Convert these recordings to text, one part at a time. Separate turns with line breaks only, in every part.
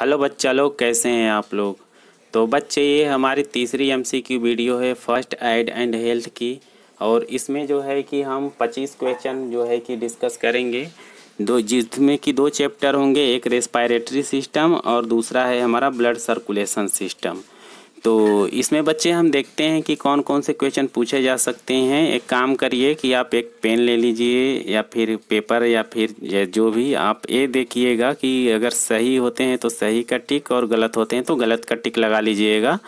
hello बच्चा लोग कैसे हैं आप लोग तो बच्चे ये हमारी तीसरी एमसीक्यू वीडियो है फर्स्ट एड एंड हेल्थ की और इसमें जो है कि हम 25 क्वेश्चन जो है कि डिस्कस करेंगे दो जिसमें कि दो चैप्टर होंगे एक रेस्पायरेटरी सिस्टम और दूसरा है हमारा ब्लड सर्कुलेशन सिस्टम तो इसमें बच्चे हम देखते हैं कि कौन कौन से क्वेश्चन पूछे जा सकते हैं एक काम करिए कि आप एक पेन ले लीजिए या फिर पेपर या फिर जो भी आप ये देखिएगा कि अगर सही होते हैं तो सही का टिक और गलत होते हैं तो गलत का टिक लगा लीजिएगा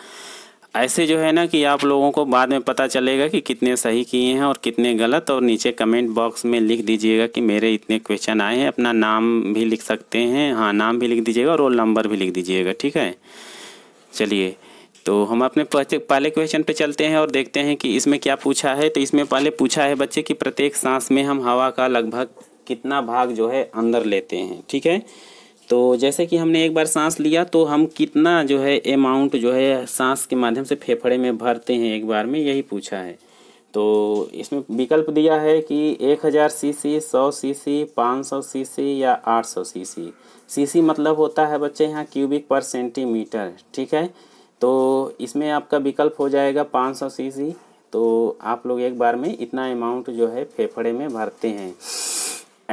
ऐसे जो है ना कि आप लोगों को बाद में पता चलेगा कि कितने सही किए हैं और कितने गलत और नीचे कमेंट बॉक्स में लिख दीजिएगा कि मेरे इतने क्वेश्चन आए हैं अपना नाम भी लिख सकते हैं हाँ नाम भी लिख दीजिएगा और रोल नंबर भी लिख दीजिएगा ठीक है चलिए तो हम अपने पहले क्वेश्चन पे चलते हैं और देखते हैं कि इसमें क्या पूछा है तो इसमें पहले पूछा है बच्चे कि प्रत्येक सांस में हम हवा का लगभग कितना भाग जो है अंदर लेते हैं ठीक है तो जैसे कि हमने एक बार सांस लिया तो हम कितना जो है अमाउंट जो है सांस के माध्यम से फेफड़े में भरते हैं एक बार में यही पूछा है तो इसमें विकल्प दिया है कि एक हज़ार सी सी सौ सी सी पाँच सौ सी सी या आठ सौ सी सी सी सी मतलब होता है बच्चे यहाँ क्यूबिक पर सेंटीमीटर ठीक है तो इसमें आपका विकल्प हो जाएगा पाँच सौ सी तो आप लोग एक बार में इतना अमाउंट जो है फेफड़े में भरते हैं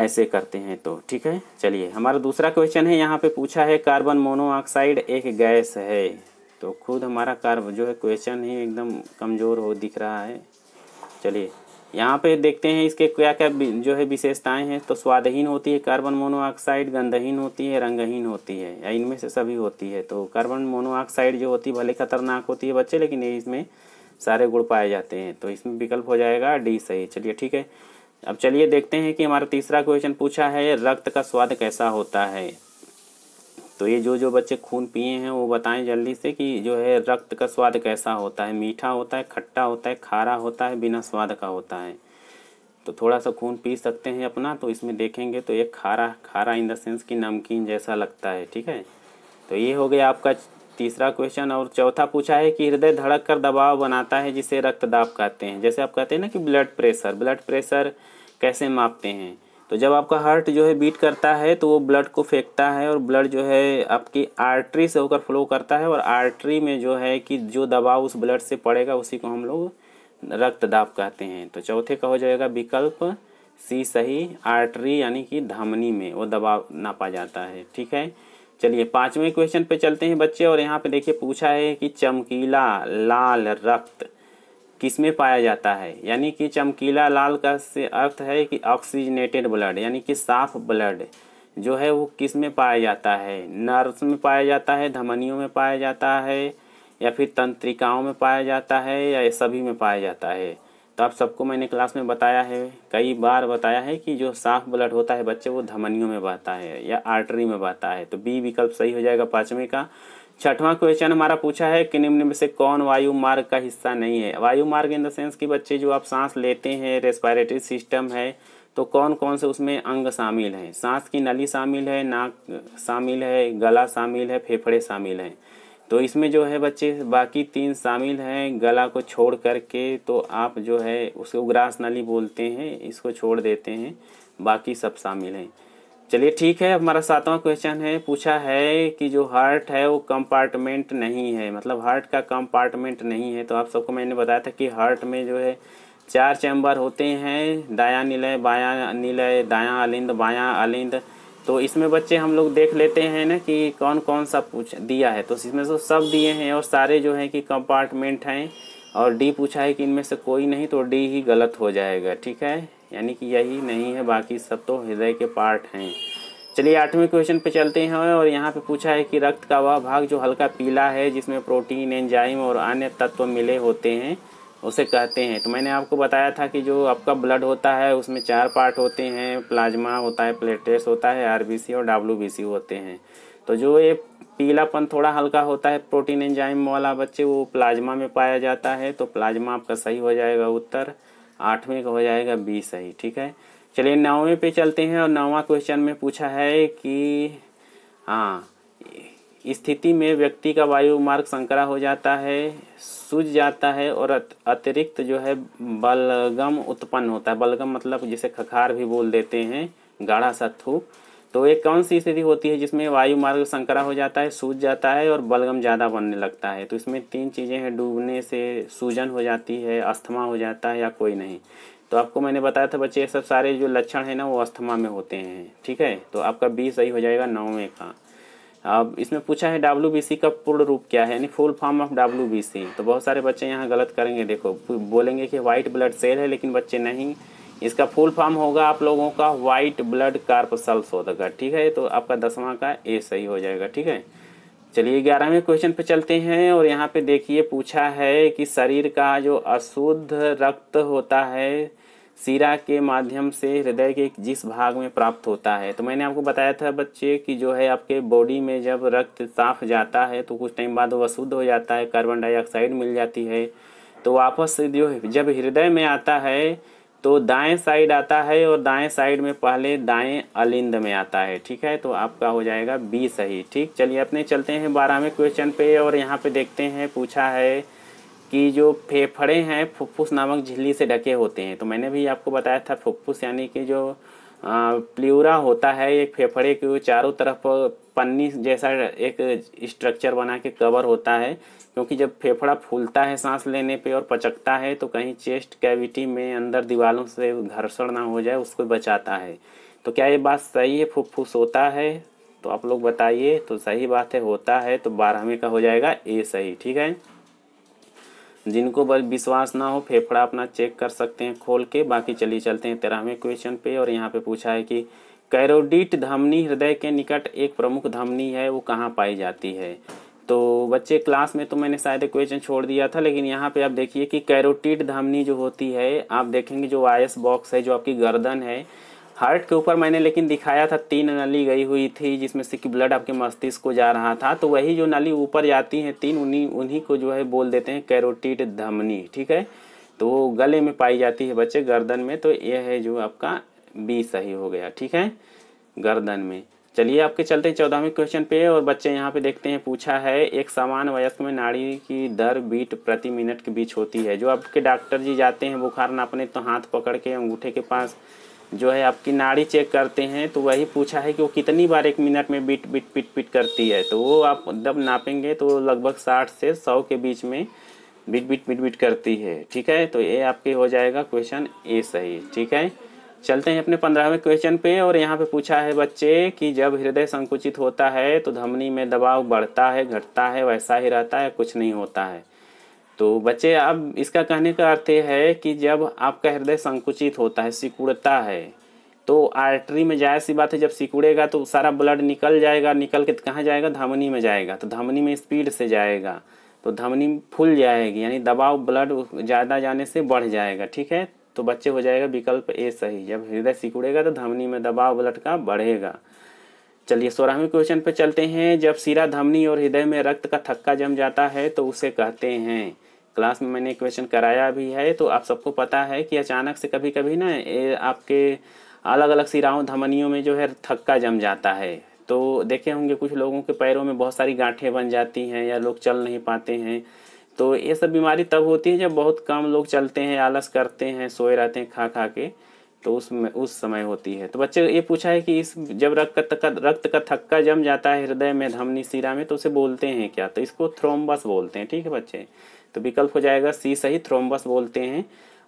ऐसे करते हैं तो ठीक है चलिए हमारा दूसरा क्वेश्चन है यहाँ पे पूछा है कार्बन मोनोऑक्साइड एक गैस है तो खुद हमारा कार्ब जो है क्वेश्चन ही एकदम कमज़ोर हो दिख रहा है चलिए यहाँ पे देखते हैं इसके क्या क्या जो है विशेषताएं हैं तो स्वादहीन होती है कार्बन मोनोऑक्साइड गंधहीन होती है रंगहीन होती है या इनमें से सभी होती है तो कार्बन मोनोऑक्साइड जो होती है भले खतरनाक होती है बच्चे लेकिन इसमें सारे गुण पाए जाते हैं तो इसमें विकल्प हो जाएगा डी सही चलिए ठीक है अब चलिए देखते हैं कि हमारा तीसरा क्वेश्चन पूछा है रक्त का स्वाद कैसा होता है तो ये जो जो बच्चे खून पिए हैं वो बताएं जल्दी से कि जो है रक्त का स्वाद कैसा होता है मीठा होता है खट्टा होता है खारा होता है बिना स्वाद का होता है तो थोड़ा सा खून पी सकते हैं अपना तो इसमें देखेंगे तो ये खारा खारा इन देंस कि नमकीन जैसा लगता है ठीक है तो ये हो गया आपका तीसरा क्वेश्चन और चौथा पूछा है कि हृदय धड़क कर दबाव बनाता है जिसे रक्तदाब कहते हैं जैसे आप कहते हैं ना कि ब्लड प्रेशर ब्लड प्रेशर कैसे मापते हैं तो जब आपका हार्ट जो है बीट करता है तो वो ब्लड को फेंकता है और ब्लड जो है आपकी आर्टरी से होकर फ्लो करता है और आर्टरी में जो है कि जो दबाव उस ब्लड से पड़ेगा उसी को हम लोग रक्त दाब कहते हैं तो चौथे का हो जाएगा विकल्प सी सही आर्टरी यानी कि धमनी में वो दबाव नापा जाता है ठीक है चलिए पाँचवें क्वेश्चन पे चलते हैं बच्चे और यहाँ पे देखिए पूछा है कि चमकीला लाल रक्त किसमें पाया जाता है यानी कि चमकीला लाल का से अर्थ है कि ऑक्सीजनेटेड ब्लड यानी कि साफ ब्लड जो है वो किस में पाया जाता है नर्व्स में पाया जाता है धमनियों में पाया जाता है या फिर तंत्रिकाओं में पाया जाता है या सभी में पाया जाता है तो आप सबको मैंने क्लास में बताया है कई बार बताया है कि जो साफ ब्लड होता है बच्चे वो धमनियों में बहता है या आर्टरी में बहता है तो बी विकल्प सही हो जाएगा पाँचवें का छठवां क्वेश्चन हमारा पूछा है कि निम्न में से कौन वायु मार्ग का हिस्सा नहीं है वायु मार्ग इन द सेंस कि बच्चे जो आप सांस लेते हैं रेस्पायरेटरी सिस्टम है तो कौन कौन से उसमें अंग शामिल हैं सांस की नली शामिल है नाक शामिल है गला शामिल है फेफड़े शामिल हैं तो इसमें जो है बच्चे बाकी तीन शामिल हैं गला को छोड़ करके तो आप जो है उसको ग्रास नली बोलते हैं इसको छोड़ देते हैं बाकी सब शामिल हैं चलिए ठीक है हमारा सातवां क्वेश्चन है पूछा है कि जो हार्ट है वो कंपार्टमेंट नहीं है मतलब हार्ट का कंपार्टमेंट नहीं है तो आप सबको मैंने बताया था कि हार्ट में जो है चार चैम्बर होते हैं दाया नीलय बाया नीलय दाया अलिंद बाया अलिंद तो इसमें बच्चे हम लोग देख लेते हैं ना कि कौन कौन सा पूछ दिया है तो इसमें से सब दिए हैं और सारे जो है कि कंपार्टमेंट हैं और डी पूछा है कि इनमें से कोई नहीं तो डी ही गलत हो जाएगा ठीक है यानी कि यही नहीं है बाकी सब तो हृदय के पार्ट हैं चलिए आठवें क्वेश्चन पे चलते हैं और यहाँ पे पूछा है कि रक्त का वह भाग जो हल्का पीला है जिसमें प्रोटीन एंजाइम और अन्य तत्व मिले होते हैं उसे कहते हैं तो मैंने आपको बताया था कि जो आपका ब्लड होता है उसमें चार पार्ट होते हैं प्लाज्मा होता है प्लेटलेट्स होता है आर और डब्ल्यू होते हैं तो जो ये पीलापन थोड़ा हल्का होता है प्रोटीन एंजाइम वाला बच्चे वो प्लाज्मा में पाया जाता है तो प्लाज्मा आपका सही हो जाएगा उत्तर आठवें का हो जाएगा बी सही ठीक है चलिए नौवें पे चलते हैं और नौवा क्वेश्चन में पूछा है कि हाँ स्थिति में व्यक्ति का वायु मार्ग संकरा हो जाता है सूज जाता है और अतिरिक्त जो है बलगम उत्पन्न होता है बलगम मतलब जिसे खखार भी बोल देते हैं गाढ़ा सा थूक तो एक कौन सी स्थिति होती है जिसमें वायु मार्ग संकरा हो जाता है सूज जाता है और बलगम ज़्यादा बनने लगता है तो इसमें तीन चीज़ें हैं डूबने से सूजन हो जाती है अस्थमा हो जाता है या कोई नहीं तो आपको मैंने बताया था बच्चे ये सब सारे जो लक्षण हैं ना वो अस्थमा में होते हैं ठीक है तो आपका बी सही हो जाएगा नौवें का अब इसमें पूछा है डब्ल्यू का पूर्ण रूप क्या है यानी फुल फॉर्म ऑफ डब्ल्यू तो बहुत सारे बच्चे यहाँ गलत करेंगे देखो बोलेंगे कि वाइट ब्लड सेल है लेकिन बच्चे नहीं इसका फुल फॉर्म होगा आप लोगों का वाइट ब्लड कार्पसल शोधक ठीक है तो आपका दसवां का ए सही हो जाएगा ठीक है चलिए ग्यारहवें क्वेश्चन पे चलते हैं और यहाँ पे देखिए पूछा है कि शरीर का जो अशुद्ध रक्त होता है सिरा के माध्यम से हृदय के जिस भाग में प्राप्त होता है तो मैंने आपको बताया था बच्चे कि जो है आपके बॉडी में जब रक्त साफ जाता है तो कुछ टाइम बाद वो अशुद्ध हो जाता है कार्बन डाइऑक्साइड मिल जाती है तो वापस जो जब हृदय में आता है तो दाएं साइड आता है और दाएं साइड में पहले दाएं अलिंद में आता है ठीक है तो आपका हो जाएगा बी सही ठीक चलिए अपने चलते हैं बारह में क्वेश्चन पे और यहाँ पे देखते हैं पूछा है कि जो फेफड़े हैं फुफ्फुस नामक झिल्ली से ढके होते हैं तो मैंने भी आपको बताया था फुफ्फुस यानी कि जो प्लीरा होता है एक फेफड़े के चारों तरफ पन्नी जैसा एक स्ट्रक्चर बना के कवर होता है क्योंकि जब फेफड़ा फूलता है सांस लेने पे और पचकता है तो कहीं चेस्ट कैविटी में अंदर दीवारों से घर्षण ना हो जाए उसको बचाता है तो क्या ये बात सही है फुफ्फुस होता है तो आप लोग बताइए तो सही बात है होता है तो बारहवें का हो जाएगा ए सही ठीक है जिनको बस विश्वास ना हो फेफड़ा अपना चेक कर सकते हैं खोल के बाकी चलिए चलते हैं तेरहवें क्वेश्चन पे और यहाँ पे पूछा है कि कैरोडिट धमनी हृदय के निकट एक प्रमुख धमनी है वो कहाँ पाई जाती है तो बच्चे क्लास में तो मैंने शायद क्वेश्चन छोड़ दिया था लेकिन यहाँ पे आप देखिए कि कैरोटिट धमनी जो होती है आप देखेंगे जो आयस बॉक्स है जो आपकी गर्दन है हार्ट के ऊपर मैंने लेकिन दिखाया था तीन नली गई हुई थी जिसमें से कि ब्लड आपके मस्तिष्क को जा रहा था तो वही जो नली ऊपर जाती हैं तीन उन्हीं उन्हीं को जो है बोल देते हैं कैरोटिट धमनी ठीक है तो वो गले में पाई जाती है बच्चे गर्दन में तो यह है जो आपका बी सही हो गया ठीक है गर्दन में चलिए आपके चलते चौदहवें क्वेश्चन पे और बच्चे यहाँ पे देखते हैं पूछा है एक सामान्य वयस्क में नाड़ी की दर बीट प्रति मिनट के बीच होती है जो आपके डॉक्टर जी जाते हैं बुखार नापने तो हाथ पकड़ के अंगूठे के पास जो है आपकी नाड़ी चेक करते हैं तो वही पूछा है कि वो कितनी बार एक मिनट में बीट बीट पिट पिट करती है तो वो आप जब नापेंगे तो लगभग साठ से सौ के बीच में बीट बीट बीट बीट करती है ठीक है तो ये आपके हो जाएगा क्वेश्चन ए सही ठीक है चलते हैं अपने पंद्रहवें क्वेश्चन पे और यहाँ पे पूछा है बच्चे कि जब हृदय संकुचित होता है तो धमनी में दबाव बढ़ता है घटता है वैसा ही रहता है कुछ नहीं होता है तो बच्चे अब इसका कहने का अर्थ है कि जब आपका हृदय संकुचित होता है सिकुड़ता है तो आर्टरी में जाए सी बात है जब सिकुड़ेगा तो सारा ब्लड निकल जाएगा निकल के कहाँ जाएगा धमनी में जाएगा तो धमनी में स्पीड से जाएगा तो धमनी फूल जाएगी यानी दबाव ब्लड ज़्यादा जाने से बढ़ जाएगा ठीक है तो बच्चे हो जाएगा विकल्प ए सही जब हृदय सिकुड़ेगा तो धमनी में दबाव का बढ़ेगा चलिए सोलहवें क्वेश्चन पर चलते हैं जब सिरा धमनी और हृदय में रक्त का थक्का जम जाता है तो उसे कहते हैं क्लास में मैंने क्वेश्चन कराया भी है तो आप सबको पता है कि अचानक से कभी कभी ना ए, आपके अलग अलग सिराओं धमनियों में जो है थक्का जम जाता है तो देखे होंगे कुछ लोगों के पैरों में बहुत सारी गांठें बन जाती हैं या लोग चल नहीं पाते हैं तो ये सब बीमारी तब होती है जब बहुत कम लोग चलते हैं आलस करते हैं सोए रहते हैं खा खा के तो उस उस समय होती है तो बच्चे ये पूछा है कि इस जब रक्त का रक्त का थक्का जम जाता है हृदय में धमनी सिरा में तो उसे बोलते हैं क्या तो इसको थ्रोम्बस बोलते हैं ठीक है बच्चे तो विकल्प हो जाएगा सी सही थ्रोम्बस बोलते हैं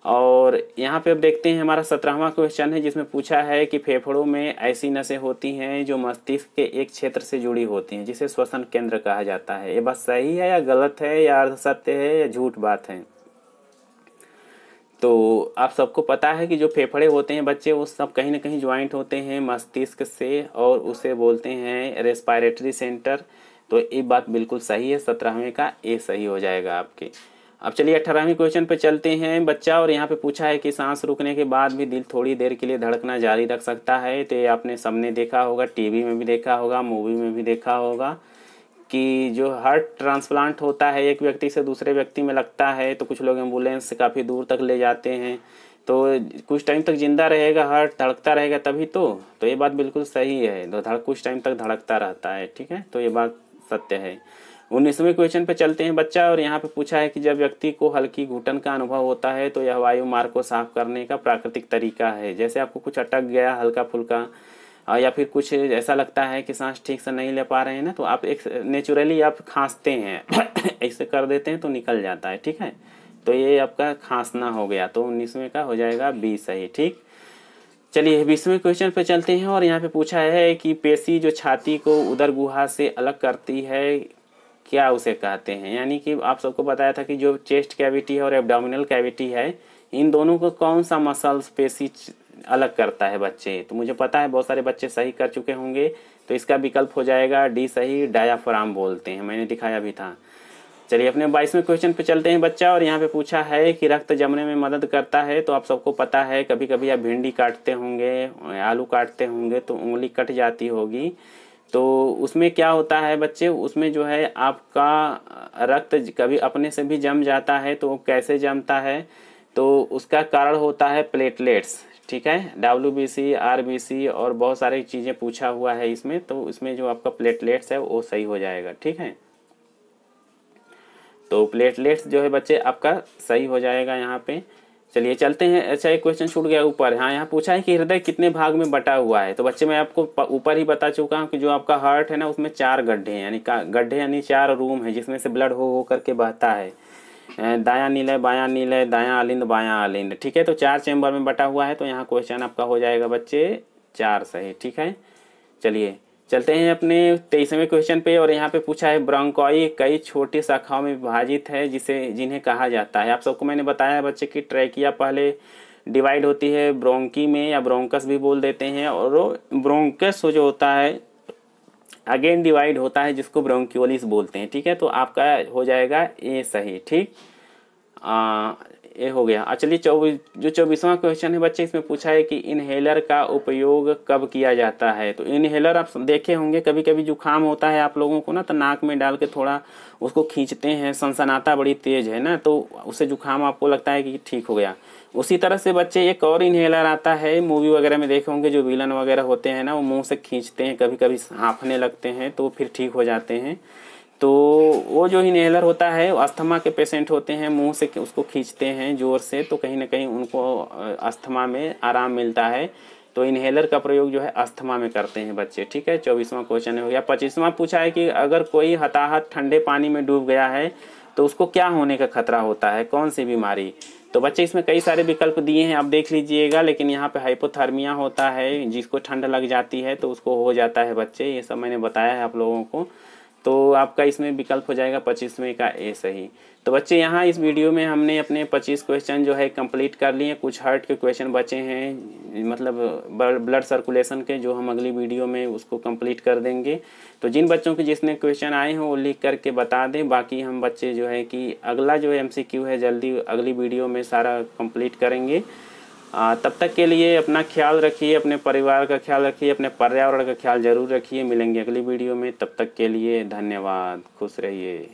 और यहाँ पे अब देखते हैं हमारा सत्रहवा क्वेश्चन है जिसमें पूछा है कि फेफड़ों में ऐसी नसें होती हैं जो मस्तिष्क के एक क्षेत्र से जुड़ी होती हैं जिसे श्वसन केंद्र कहा जाता है ये बात सही है या गलत है या अर्ध सत्य है या झूठ बात है तो आप सबको पता है कि जो फेफड़े होते हैं बच्चे वो सब कहीं ना कहीं ज्वाइंट होते हैं मस्तिष्क से और उसे बोलते हैं रेस्पायरेटरी सेंटर तो ये बात बिल्कुल सही है सत्रहवें का ए सही हो जाएगा आपके अब चलिए अठारहवीं क्वेश्चन पे चलते हैं बच्चा और यहाँ पे पूछा है कि सांस रुकने के बाद भी दिल थोड़ी देर के लिए धड़कना जारी रख सकता है तो ये आपने सबने देखा होगा टीवी में भी देखा होगा मूवी में भी देखा होगा कि जो हार्ट ट्रांसप्लांट होता है एक व्यक्ति से दूसरे व्यक्ति में लगता है तो कुछ लोग एम्बुलेंस से काफ़ी दूर तक ले जाते हैं तो कुछ टाइम तक जिंदा रहेगा हार्ट धड़कता रहेगा तभी तो तो ये बात बिल्कुल सही है तो धड़क कुछ टाइम तक धड़कता रहता है ठीक है तो ये बात सत्य है उन्नीसवें क्वेश्चन पे चलते हैं बच्चा और यहाँ पे पूछा है कि जब व्यक्ति को हल्की घुटन का अनुभव होता है तो यह वायु मार्ग को साफ करने का प्राकृतिक तरीका है जैसे आपको कुछ अटक गया हल्का फुल्का या फिर कुछ ऐसा लगता है कि सांस ठीक से नहीं ले पा रहे हैं ना तो आप एक नेचुरली आप खांसते हैं ऐसे कर देते हैं तो निकल जाता है ठीक है तो ये आपका खांसना हो गया तो उन्नीसवें का हो जाएगा बी सही ठीक चलिए बीसवें क्वेश्चन पे चलते हैं और यहाँ पे पूछा है कि पेशी जो छाती को उदर गुहा से अलग करती है क्या उसे कहते हैं यानी कि आप सबको बताया था कि जो चेस्ट कैविटी है और एबडामिनल कैविटी है इन दोनों को कौन सा मसल्स पेशी अलग करता है बच्चे तो मुझे पता है बहुत सारे बच्चे सही कर चुके होंगे तो इसका विकल्प हो जाएगा डी सही डायाफ्राम बोलते हैं मैंने दिखाया भी था चलिए अपने बाईसवें क्वेश्चन पे चलते हैं बच्चा और यहाँ पे पूछा है कि रक्त जमने में मदद करता है तो आप सबको पता है कभी कभी आप भिंडी काटते होंगे आलू काटते होंगे तो उंगली कट जाती होगी तो उसमें क्या होता है बच्चे उसमें जो है आपका रक्त कभी अपने से भी जम जाता है तो कैसे जमता है तो उसका कारण होता है प्लेटलेट्स ठीक है W B C R B C और बहुत सारी चीज़ें पूछा हुआ है इसमें तो इसमें जो आपका प्लेटलेट्स है वो सही हो जाएगा ठीक है तो प्लेटलेट्स जो है बच्चे आपका सही हो जाएगा यहाँ पे चलिए चलते हैं अच्छा एक क्वेश्चन छूट गया ऊपर हाँ यहाँ पूछा है कि हृदय कितने भाग में बटा हुआ है तो बच्चे मैं आपको ऊपर ही बता चुका हूँ कि जो आपका हार्ट है ना उसमें चार गड्ढे हैं यानी गड्ढे यानी चार रूम है जिसमें से ब्लड हो हो करके बहता है दाया नीलय बाया नीले दाया आलिंद बाया आलिंद ठीक है तो चार चैम्बर में बटा हुआ है तो यहाँ क्वेश्चन आपका हो जाएगा बच्चे चार सही ठीक है चलिए चलते हैं अपने तेईसवें क्वेश्चन पे और यहाँ पे पूछा है ब्रोंकोई कई छोटी शाखाओं में विभाजित है जिसे जिन्हें कहा जाता है आप सबको मैंने बताया बच्चे की ट्रैकिया पहले डिवाइड होती है ब्रोंकी में या ब्रोंकस भी बोल देते हैं और ब्रोंकस जो होता है अगेन डिवाइड होता है जिसको ब्रोंक्योलिस बोलते हैं ठीक है तो आपका हो जाएगा ए सही ठीक ये हो गया और चलिए चौबीस जो चौबीसवां क्वेश्चन है बच्चे इसमें पूछा है कि इनहेलर का उपयोग कब किया जाता है तो इनहेलर आप देखे होंगे कभी कभी जुकाम होता है आप लोगों को ना तो नाक में डाल के थोड़ा उसको खींचते हैं सनसनाता बड़ी तेज है ना तो उससे जुकाम आपको लगता है कि ठीक हो गया उसी तरह से बच्चे एक और इनहेलर आता है मूवी वगैरह में देखे होंगे जो विलन वगैरह होते हैं ना वो मुँह से खींचते हैं कभी कभी हाँफने लगते हैं तो फिर ठीक हो जाते हैं तो वो जो इनहेलर होता है अस्थमा के पेशेंट होते हैं मुंह से उसको खींचते हैं ज़ोर से तो कहीं ना कहीं उनको अस्थमा में आराम मिलता है तो इनहेलर का प्रयोग जो है अस्थमा में करते हैं बच्चे ठीक है चौबीसवां क्वेश्चन हो गया पच्चीसवां पूछा है कि अगर कोई हताहत ठंडे पानी में डूब गया है तो उसको क्या होने का खतरा होता है कौन सी बीमारी तो बच्चे इसमें कई सारे विकल्प दिए हैं आप देख लीजिएगा लेकिन यहाँ पे हाइपोथर्मिया होता है जिसको ठंड लग जाती है तो उसको हो जाता है बच्चे ये सब मैंने बताया है आप लोगों को तो आपका इसमें विकल्प हो जाएगा पच्चीसवें का ए सही तो बच्चे यहाँ इस वीडियो में हमने अपने पच्चीस क्वेश्चन जो है कंप्लीट कर लिए कुछ हार्ट के क्वेश्चन बचे हैं मतलब ब्लड सर्कुलेशन के जो हम अगली वीडियो में उसको कंप्लीट कर देंगे तो जिन बच्चों के जिसने क्वेश्चन आए हैं वो लिख करके बता दें बाकी हम बच्चे जो है कि अगला जो एम है जल्दी अगली वीडियो में सारा कम्प्लीट करेंगे तब तक के लिए अपना ख्याल रखिए अपने परिवार का ख्याल रखिए अपने पर्यावरण का ख्याल जरूर रखिए मिलेंगे अगली वीडियो में तब तक के लिए धन्यवाद खुश रहिए